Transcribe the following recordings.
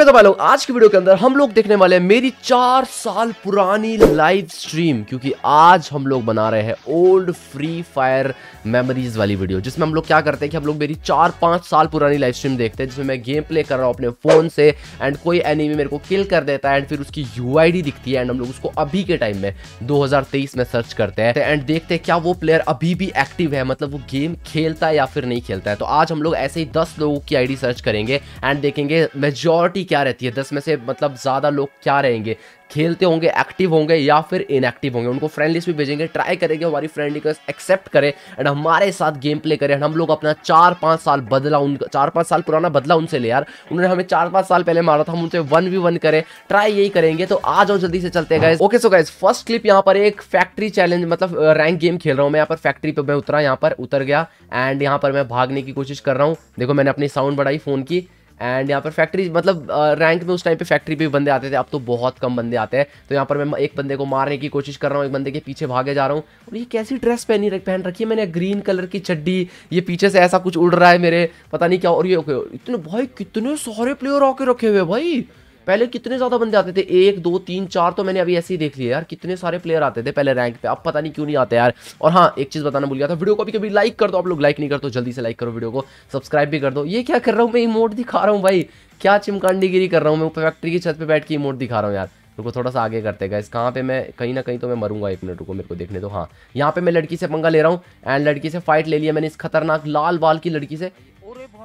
okay तो भाई आज की वीडियो के अंदर हम लोग देखने वाले हैं मेरी चार साल पुरानी लाइव स्ट्रीम क्योंकि आज हम लोग बना रहे हैं ओल्ड फ्री फायर मेमोरीज वाली वीडियो जिसमें हम लोग क्या करते हैं कि हम लोग मेरी चार पांच साल पुरानी लाइव स्ट्रीम देखते हैं जिसमें मैं गेम प्ले कर रहा हूँ अपने फ़ोन से एंड कोई एनिमी मेरे को किल कर देता है एंड फिर उसकी यू दिखती है एंड हम लोग उसको अभी के टाइम में दो में सर्च करते हैं एंड देखते हैं क्या वो प्लेयर अभी भी एक्टिव है मतलब वो गेम खेलता है या फिर नहीं खेलता है तो आज हम लोग ऐसे ही दस लोगों की आई सर्च करेंगे एंड देखेंगे मेजोरिटी क्या रहती है दस में से मतलब ज़्यादा लोग क्या रहेंगे खेलते होंगे एक्टिव होंगे या फिर इनएक्टिव होंगे उनको फ्रेंड लिस्ट भी भेजेंगे ट्राई करेंगे हमारी फ्रेंड रिक्वेस्ट एक्सेप्ट करें एंड हमारे साथ गेम प्ले करें एंड हम लोग अपना चार पाँच साल बदला उन चार पाँच साल पुराना बदला उनसे ले यार उन्होंने हमें चार पाँच साल पहले मारा था हम उनसे वन वी वन करें ट्राई यही करेंगे तो आ जाओ जल्दी से चलते गए okay so guys first clip यहाँ पर एक फैक्ट्री चैलेंज मतलब रैंक गेम खेल रहा हूँ मैं यहाँ पर फैक्ट्री पर मैं उतरा यहाँ पर उतर गया एंड यहाँ पर मैं भागने की कोशिश कर रहा हूँ देखो मैंने अपनी साउंड बढ़ाई फ़ोन की एंड यहाँ पर फैक्ट्री मतलब रैंक में उस टाइम पे फैक्ट्री पे भी बंदे आते थे अब तो बहुत कम बंदे आते हैं तो यहाँ पर मैं एक बंदे को मारने की कोशिश कर रहा हूँ एक बंदे के पीछे भागे जा रहा हूँ और ये कैसी ड्रेस पहनी रख, पहन रखी है मैंने ग्रीन कलर की चड्डी ये पीछे से ऐसा कुछ उड़ रहा है मेरे पता नहीं क्या और ये ओके इतने भाई कितने सारे प्लेयर आके रखे हुए भाई पहले कितने ज़्यादा बंदे आते थे एक दो तीन चार तो मैंने अभी ऐसे ही देख लिया यार कितने सारे प्लेयर आते थे पहले रैंक पे अब पता नहीं क्यों नहीं आते यार और हाँ एक चीज़ बताना भूल गया था वीडियो को भी कभी लाइक कर दो आप लोग लाइक नहीं करते जल्दी से लाइक करो वीडियो को सब्सक्राइब भी कर दो ये क्या कर रहा हूँ मैं इमोट दिखा रहा हूँ भाई क्या चिमकांडीगिरी कर रहा हूँ मैं फैक्ट्री की छत पर बैठ के इमोट दिखा रहा हूँ यार को थोड़ा सा आगे करते गए कहाँ पे मैं कहीं ना कहीं तो मैं मरूंगा एक मिनट को मेरे को देखने दो हाँ यहाँ पे मैं लड़की से पंगा ले रहा हूँ एंड लड़की से फाइट ले लिया मैंने इस खतरनाक लाल बाल की लड़की से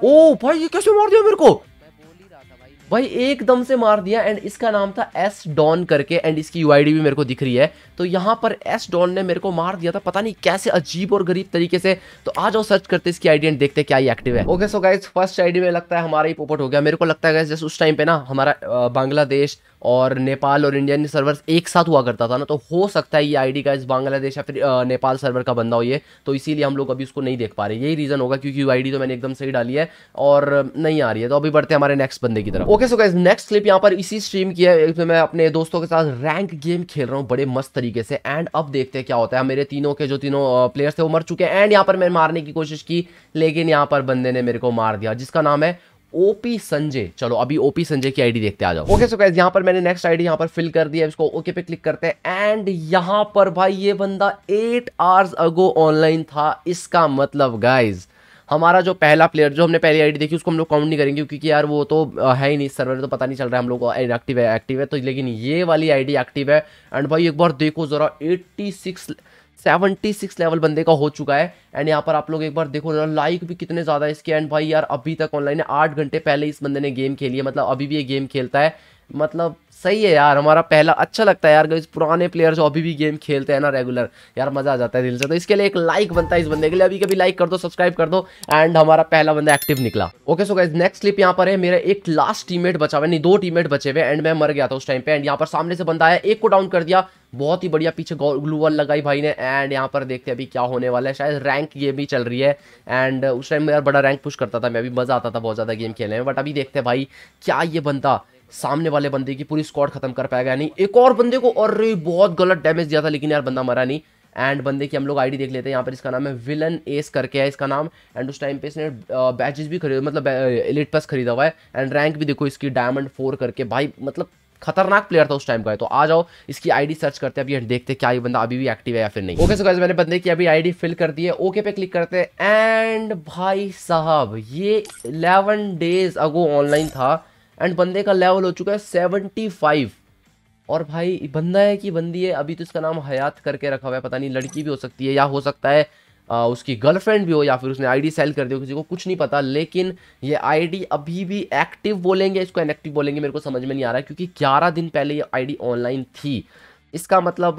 ओ भाई ये कैसे मार दिया मेरे को भाई एकदम से मार दिया एंड इसका नाम था एस डॉन करके एंड इसकी यू भी मेरे को दिख रही है तो यहाँ पर एस डॉन ने मेरे को मार दिया था पता नहीं कैसे अजीब और गरीब तरीके से तो आ जाओ सर्च करते इसकी आईडी एंड देखते क्या ये एक्टिव है okay so guys first ID में लगता है हमारा ही पोपट हो गया मेरे को लगता है जैसे उस टाइम पे ना हमारा बांग्लादेश और नेपाल और इंडियन सर्वर एक साथ हुआ करता था ना तो हो सकता है ये आईडी का इस बांग्लादेश या फिर नेपाल सर्वर का बंदा हो ये तो इसीलिए हम लोग अभी उसको नहीं देख पा रहे यही रीज़न होगा क्योंकि यू आई तो मैंने एकदम सही डाली है और नहीं आ रही है तो अभी बढ़ते हैं हमारे नेक्स्ट बंदे की तरफ okay so guys next clip यहाँ पर इसी स्ट्रीम की है तो मैं अपने दोस्तों के साथ रैंक गेम खेल रहा हूँ बड़े मस्त तरीके से एंड अब देखते हैं क्या होता है मेरे तीनों के जो तीनों प्लेयर्स थे वो मर चुके हैं एंड यहाँ पर मैंने मारने की कोशिश की लेकिन यहाँ पर बंदे ने मेरे को मार दिया जिसका नाम है ओपी संजय चलो अभी ओपी संजय की आईडी देखते आ जाओ ओके सो गाइस यहाँ पर मैंने नेक्स्ट आईडी यहाँ पर फिल कर दिया इसको ओके पे क्लिक करते हैं एंड यहाँ पर भाई ये बंदा एट आवर्स अगो ऑनलाइन था इसका मतलब गाइज हमारा जो पहला प्लेयर जो हमने पहली आईडी देखी उसको हम लोग काउंट नहीं करेंगे क्योंकि यार वो तो है ही नहीं सर्वर तो पता नहीं चल रहा है हम लोग एक्टिव है एक्टिव है तो लेकिन ये वाली आईडी एक्टिव है एंड भाई एक बार देखो ज़रा 86 सेवेंटी सिक्स लेवल बंदे का हो चुका है एंड यहाँ पर आप लोग एक बार देखो ना लाइक भी कितने ज़्यादा इसके एंड भाई यार अभी तक ऑनलाइन है आठ घंटे पहले इस बंदे ने गेम खेली है मतलब अभी भी ये गेम खेलता है मतलब सही है यार हमारा पहला अच्छा लगता है यार इस पुराने प्लेयर जो अभी भी गेम खेलते हैं ना रेगुलर यार मज़ा आ जाता है दिल से तो इसके लिए एक लाइक बनता है इस बंदे के लिए अभी कभी लाइक कर दो सब्सक्राइब कर दो एंड हमारा पहला बंदा एक्टिव निकला okay so guys next clip यहाँ पर है मेरा एक लास्ट टीमेट बचा हुआ नहीं दो टीमेट बचे हुए एंड मैं मर गया था उस टाइम पे एंड यहाँ पर सामने से बंदा आया एक को डाउन कर दिया बहुत ही बढ़िया पीछे ग्लू वॉल लगाई भाई ने एंड यहाँ पर देखते हैं अभी क्या होने वाला है शायद रैंक गेम भी चल रही है एंड उस टाइम में यार बड़ा रैंक पुश करता था मैं अभी मज़ा आता था बहुत ज़्यादा गेम खेलने में बट अभी देखते हैं भाई क्या ये बंदा सामने वाले बंदे की पूरी स्कॉड खत्म कर पाया गया नहीं एक और बंदे को और बहुत गलत डैमेज दिया था लेकिन यार बंदा मरा नहीं एंड बंदे की हम लोग आईडी देख लेते हैं यहाँ पर इसका नाम है विलन एस करके है इसका नाम एंड उस टाइम पे इसने बैचेस भी खरीद मतलब एलिट पास खरीदा हुआ है एंड रैंक भी देखो इसकी डायमंड फोर करके भाई मतलब खतरनाक प्लेयर था उस टाइम का तो आ जाओ इसकी आईडी सर्च करते हैं अभी देखते हैं क्या ये बंदा अभी भी एक्टिव है या फिर नहीं ओके सो so मैंने बंदे की अभी आईडी फिल कर दी है ओके पे क्लिक करते हैं एंड भाई साहब ये 11 डेज अगो ऑनलाइन था एंड बंदे का लेवल हो चुका है 75 और भाई बंदा है कि बंदी है अभी तो इसका नाम हयात करके रखा हुआ है पता नहीं लड़की भी हो सकती है या हो सकता है उसकी गर्लफ्रेंड भी हो या फिर उसने आईडी सेल कर दिया किसी को कुछ नहीं पता लेकिन ये आईडी अभी भी एक्टिव बोलेंगे इसको इनएक्टिव बोलेंगे मेरे को समझ में नहीं आ रहा है क्योंकि ग्यारह दिन पहले ये आईडी ऑनलाइन थी इसका मतलब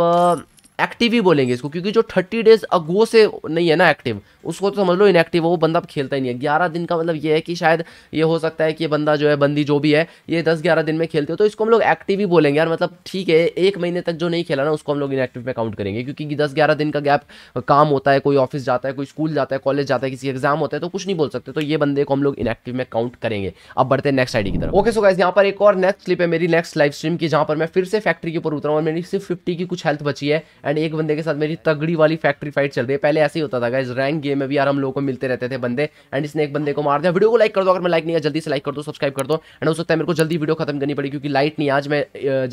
एक्टिव ही बोलेंगे इसको क्योंकि जो थर्टी डेज अगो से नहीं है ना एक्टिव उसको तो समझ लो इनएक्टिव वो बंदा खेलता ही नहीं है ग्यारह दिन का मतलब ये है कि शायद ये हो सकता है कि ये बंदा जो है बंदी जो भी है ये दस ग्यारह दिन में खेलते हो तो इसको हम लोग एक्टिव ही बोलेंगे यार मतलब ठीक है एक महीने तक जो नहीं खेला ना उसको हम लोग इनएक्टिव में काउंट करेंगे क्योंकि दस ग्यारह दिन का गैप काम होता है कोई ऑफिस जाता है कोई स्कूल जाता है कॉलेज जाता है किसी एग्जाम होता है तो कुछ नहीं बोल सकते तो ये बंदे को हम लोग इनएक्टिव में काउंट करेंगे अब बढ़ते हैं नेक्स्ट आईडी की तरफ ओके सो गाइस यहाँ पर एक और नेक्स्ट क्लिप है मेरी नेक्स्ट लाइव स्ट्रीम की जहाँ पर मैं फिर से फैक्ट्री के ऊपर उतरा हूँ और मेरी सिर्फ फिफ्टी की कुछ हेल्थ बची है एंड एक बंदे के साथ मेरी तगड़ी वाली फैक्ट्री फाइट चल रही है पहले ऐसे ही होता था इस रैंक गेम में भी यार हम लोग को मिलते रहते थे बंदे एंड इसने एक बंदे को मार दिया वीडियो को लाइक कर दो अगर मैं लाइक नहीं किया जल्दी से लाइक कर दो सब्सक्राइब कर दो एंड हो सकता है मेरे को जल्दी वीडियो खत्म करनी पड़ी क्योंकि लाइट नहीं आज मैं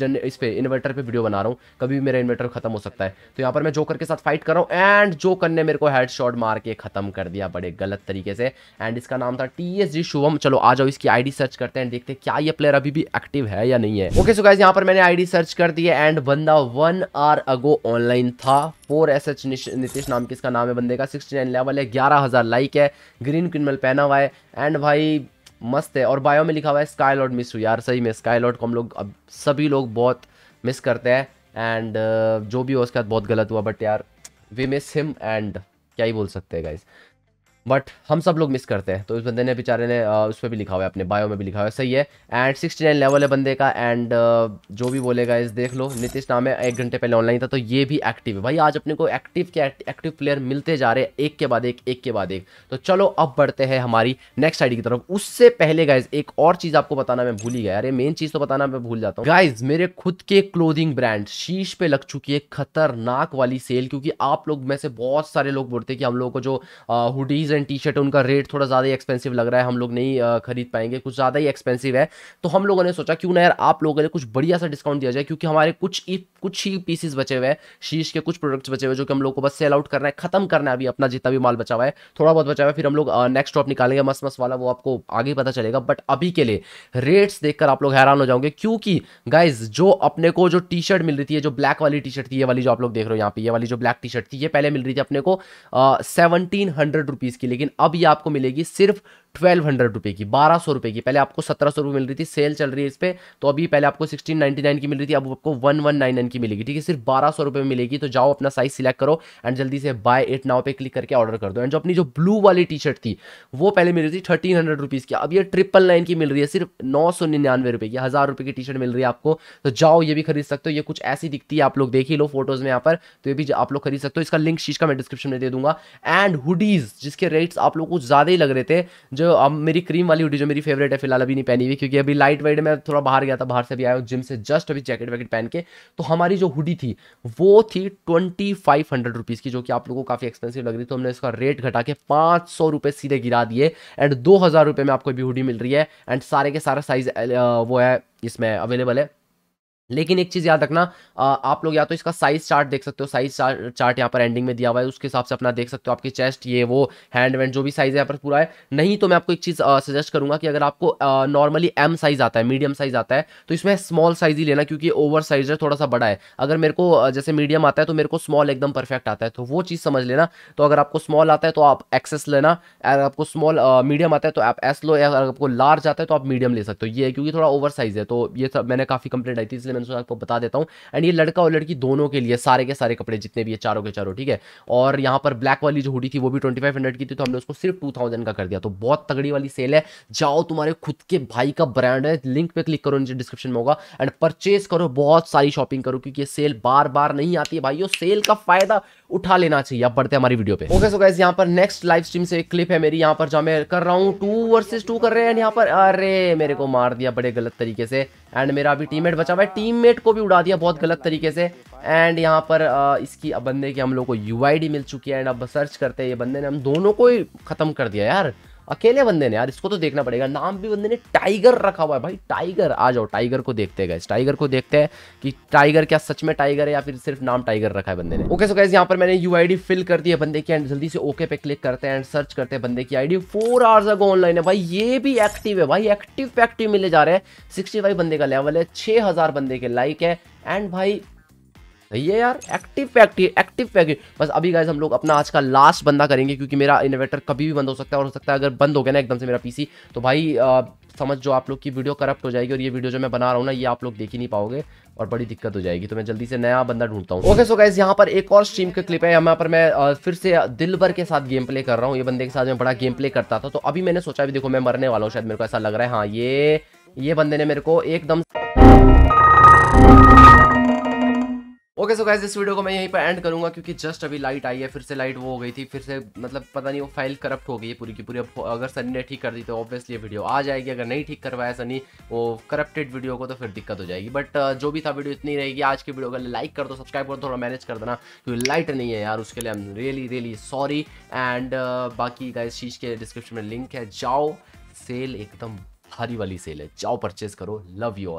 जन इस पर इन्वर्टर पर वीडियो बना रहा हूँ कभी भी मेरा इन्वर्टर खत्म हो सकता है तो यहाँ पर मैं जोकर के साथ फाइट कर रहा हूँ एंड जोकर ने मेरे को हेड मार के खत्म कर दिया बड़े गलत तरीके से एंड इसका नाम था टी एस जी शुभम चलो आ जाओ इसकी डी सर्च करते हैं देखते हैं क्या ये प्लेयर अभी भी एक्टिव है या नहीं है ओके सो गाइज यहाँ पर मैंने आईडी सर्च कर दी है एंड बंदा one hour ago online online था फोर एस एच नितिश नाम किसका नाम है बंदे का सिक्सटी नाइन लेवल है ग्यारह हज़ार लाइक है ग्रीन क्रिमिनल पहना हुआ है एंड भाई मस्त है और बायो में लिखा हुआ है स्काई लॉर्ड मिस यार सही में स्काई लॉर्ड को हम लोग अब सभी लोग बहुत मिस करते हैं एंड uh, जो भी हो उसके बाद बहुत गलत हुआ बट यार वी मिस हिम एंड क्या ही बोल सकते हैं गाइज बट हम सब लोग मिस करते हैं तो इस बंदे ने बेचारे ने उस पर भी लिखा हुआ है अपने बायो में भी लिखा हुआ है सही है एंड सिक्सटी नाइन लेवल है बंदे का एंड जो भी बोलेगा इस देख लो नितिश नाम है एक घंटे पहले ऑनलाइन था तो ये भी एक्टिव है भाई आज अपने को एक्टिव के एक्टिव प्लेयर मिलते जा रहे हैं एक के बाद एक एक के बाद एक तो चलो अब बढ़ते हैं हमारी नेक्स्ट आईडी की तरफ उससे पहले गाइज एक और चीज़ आपको बताना मैं भूल ही गया अरे मेन चीज़ तो बताना मैं भूल जाता हूँ गाइज मेरे खुद के क्लोदिंग ब्रांड शीश पे लग चुकी है खतरनाक वाली सेल क्योंकि आप लोग में से बहुत सारे लोग बोलते हैं कि हम लोगों को जो हुडीज़ एंड टी शर्ट उनका रेट थोड़ा ज़्यादा ही एक्सपेंसिव लग रहा है हम लोग नहीं खरीद पाएंगे कुछ ज़्यादा ही एक्सपेंसिव है तो हम लोगों ने सोचा क्यों ना यार आप लोगों के लिए कुछ बढ़िया सा डिस्काउंट दिया जाए क्योंकि हमारे कुछ ही कुछ ही पीसेस बचे हुए हैं शीश के कुछ प्रोडक्ट्स बचे हुए जो कि हम लोग को बस सेल आउट करना है खत्म करना है अभी अपना जितना भी माल बचा हुआ है थोड़ा बहुत बचा हुआ है फिर हम लोग नेक्स्ट स्टॉप निकालेंगे मस्त मस्त वाला वो आपको आगे पता चलेगा बट अभी के लिए रेट्स देखकर आप लोग हैरान हो जाओगे क्योंकि गाइज जो अपने को जो टी शर्ट मिल रही थी जो ब्लैक वाली टी शर्ट थी ये वाली जो आप लोग देख रहे हो यहाँ पे ये वाली जो ब्लैक टी शर्ट थी ये पहले मिल रही थी अपने को सेवनटीन हंड्रेड रुपीज़ की लेकिन अब ये आपको मिलेगी सिर्फ ट्वेल्व हंड्रेड रुपये की बारह सौ रुपये की पहले आपको सत्रह सौ रुपये मिल रही थी सेल चल रही है इस पर तो अभी पहले आपको सिक्सटीन नाइनटी नाइन की मिल रही थी अब आपको वन वन नाइन नाइन की मिलेगी ठीक है सिर्फ बारह सौ रुपये में मिलेगी तो जाओ अपना साइज सिलेक्ट करो एंड जल्दी से बाय एट नाव पे क्लिक करके ऑर्डर कर दो एंड जो अपनी जो ब्लू वाली टी शर्ट थी वो पहले मिल रही थी थर्टीन हंड्रेड रुपीज़ की अब ये ट्रिपल नाइन की मिल रही है सिर्फ नौ सौ निन्यानवे रुपये की हज़ार रुपये की टी शर्ट मिल रही है आपको तो जाओ ये भी खरीद सकते हो ये कुछ ऐसी दिखती है आप लोग देख ही लो फोटोज़ में यहाँ पर तो ये भी आप लोग खरीद सकते हो इसका लिंक शीश का मैं डिस्क्रिप्शन में दे दूंगा एंड हुडीज़ जिसके रेट्स आप लोग कुछ ज़्यादा ही लग रहे थे जो जो अब मेरी क्रीम वाली हुडी जो मेरी फेवरेट है फिलहाल अभी नहीं पहनी हुई क्योंकि अभी लाइट वाइट मैं थोड़ा बाहर गया था बाहर से भी आया हूँ जिम से जस्ट अभी जैकेट वैकेट पहन के तो हमारी जो हुडी थी वो थी ट्वेंटी फाइव हंड्रेड रुपीज़ की जो कि आप लोगों को काफ़ी एक्सपेंसिव लग रही तो हमने इसका रेट घटा के पाँच सौ रुपये सीधे गिरा दिए एंड दो हज़ार रुपये में आपको अभी हुडी मिल रही है एंड सारे के सारा साइज़ वो है इसमें अवेलेबल है लेकिन एक चीज़ याद रखना आप लोग या तो इसका साइज चार्ट देख सकते हो साइज चार्ट यहाँ पर एंडिंग में दिया हुआ है उसके हिसाब से अपना देख सकते हो आपकी चेस्ट ये वो हैंड वैंड जो भी साइज है यहाँ पर पूरा है नहीं तो मैं आपको एक चीज़ सजेस्ट करूंगा कि अगर आपको नॉर्मली एम साइज आता है मीडियम साइज आता है तो इसमें स्मॉल साइज ही लेना क्योंकि ओवर साइज है थोड़ा सा बड़ा है अगर मेरे को जैसे मीडियम आता है तो मेरे को स्मॉल एकदम परफेक्ट आता है तो वो चीज़ समझ लेना तो अगर आपको स्मॉल आता है तो आप एक्सेस लेना अगर आपको स्मॉल मीडियम आता है तो आप एस लो अगर आपको लार्ज आता है तो आप मीडियम ले सकते हो ये क्योंकि थोड़ा ओवर साइज है तो ये मैंने काफ़ी कंप्लेंट आई थी इसलिए मैं आपको बता देता हूँ एंड ये लड़का और लड़की दोनों के लिए सारे के सारे कपड़े जितने भी है चारों के चारों ठीक है और यहाँ पर ब्लैक वाली जो हुडी थी वो भी ट्वेंटी फाइव हंड्रेड की थी तो हमने उसको सिर्फ टू थाउजेंड का कर दिया तो बहुत तगड़ी वाली सेल है जाओ तुम्हारे खुद के भाई का ब्रांड है लिंक पे क्लिक करो नीचे डिस्क्रिप्शन में होगा एंड परचेज करो बहुत सारी शॉपिंग करो क्योंकि ये सेल बार बार नहीं आती है भाई सेल का फायदा उठा लेना चाहिए आप बढ़ते हमारी वीडियो पे ओके सो गाइस यहाँ पर नेक्स्ट लाइव स्ट्रीम से एक क्लिप है मेरी यहाँ पर जहाँ मैं कर रहा हूँ टू वर्सेज टू कर रहे हैं यहाँ पर अरे मेरे को मार दिया बड़े गलत तरीके से एंड मेरा अभी टीममेट बचा हुआ है टीममेट को भी उड़ा दिया बहुत गलत तरीके से एंड यहाँ पर आ, इसकी अब बंदे की हम लोग को यू मिल चुकी है एंड अब सर्च करते हैं ये बंदे ने हम दोनों को ही खत्म कर दिया यार अकेले बंदे ने यार इसको तो देखना पड़ेगा नाम भी बंदे ने टाइगर रखा हुआ है भाई टाइगर आ जाओ टाइगर को देखते हैं टाइगर को देखते हैं कि टाइगर क्या सच में टाइगर है या फिर सिर्फ नाम टाइगर रखा है बंदे ने ओके सो गाइस यहाँ पर मैंने यू आई फिल कर दी है बंदे की एंड जल्दी से ओके पे क्लिक करते हैं एंड सर्च करते हैं बंदे की D four hours ago online है भाई ये भी एक्टिव है भाई एक्टिव एक्टिव मिले जा रहे हैं सिक्सटी बंदे का लेवल है हजार बंदे के लाइक है एंड भाई ये यार एक्टिव पैक्ट एक्टिव पैक बस अभी गाइज हम लोग अपना आज का लास्ट बंदा करेंगे क्योंकि मेरा इन्वर्टर कभी भी बंद हो सकता है और हो सकता है अगर बंद हो गया ना एकदम से मेरा पीसी तो भाई आ, समझ जो आप लोग की वीडियो करप्ट हो जाएगी और ये वीडियो जो मैं बना रहा हूँ ना ये आप लोग देख ही नहीं पाओगे और बड़ी दिक्कत हो जाएगी तो मैं जल्दी से नया बंदा ढूंढता हूँ ओके सो गाइज यहाँ पर एक और स्ट्रीम का क्लिप है यहाँ पर मैं फिर से दिल भर के साथ गेम प्ले कर रहा हूँ ये बंदे के साथ मैं बड़ा गेम प्ले करता था तो अभी मैंने सोचा भी देखो मैं मरने वाला हूँ शायद मेरे को ऐसा लग रहा है हाँ ये ये बंदे ने मेरे को एकदम ओके सो गाइस इस वीडियो को मैं यहीं पर एंड करूंगा क्योंकि जस्ट अभी लाइट आई है फिर से लाइट वो हो गई थी फिर से मतलब पता नहीं वो फाइल करप्ट हो गई है पूरी की पूरी अगर सनी ने ठीक कर दी तो ऑब्वियसली वीडियो आ जाएगी अगर नहीं ठीक करवाया सनी वो करप्टेड वीडियो को तो फिर दिक्कत हो जाएगी बट uh, जो भी था वीडियो इतनी रहेगी आज की वीडियो अगर लाइक कर दो सब्सक्राइब कर दो थोड़ा मैनेज कर देना क्योंकि लाइट नहीं है यार उसके लिए I am really really sorry and बाकी गाइस शीश के डिस्क्रिप्शन में लिंक है जाओ सेल एकदम भारी वाली सेल है जाओ परचेज करो लव यू